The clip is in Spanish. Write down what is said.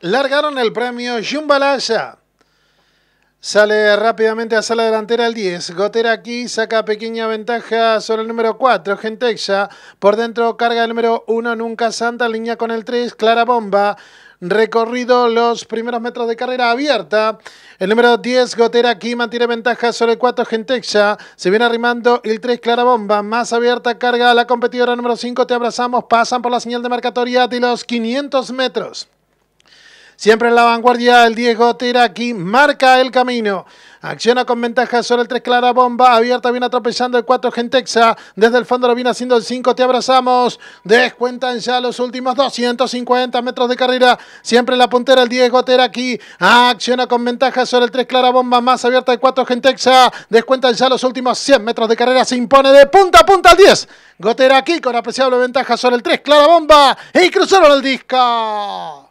largaron el premio Jumbalaya. Sale rápidamente a sala delantera el 10. Gotera aquí saca pequeña ventaja sobre el número 4, Gentexa. Por dentro carga el número 1, Nunca Santa, línea con el 3, Clara Bomba. Recorrido los primeros metros de carrera abierta. El número 10, Gotera aquí mantiene ventaja sobre el 4, Gentexa. Se viene arrimando el 3, Clara Bomba. Más abierta carga la competidora número 5, Te Abrazamos. Pasan por la señal de marcatoria de los 500 metros. Siempre en la vanguardia, el Diego aquí, marca el camino. Acciona con ventaja sobre el 3 Clara Bomba. Abierta viene atropellando el 4 Gentexa. Desde el fondo lo viene haciendo el 5. Te abrazamos. Descuentan ya los últimos 250 metros de carrera. Siempre en la puntera el Diego aquí. Acciona con ventaja sobre el 3 Clara Bomba. Más abierta el 4 Gentexa. Descuentan ya los últimos 100 metros de carrera. Se impone de punta a punta el 10. Gotera aquí con apreciable ventaja sobre el 3 Clara Bomba. Y cruzaron el disco.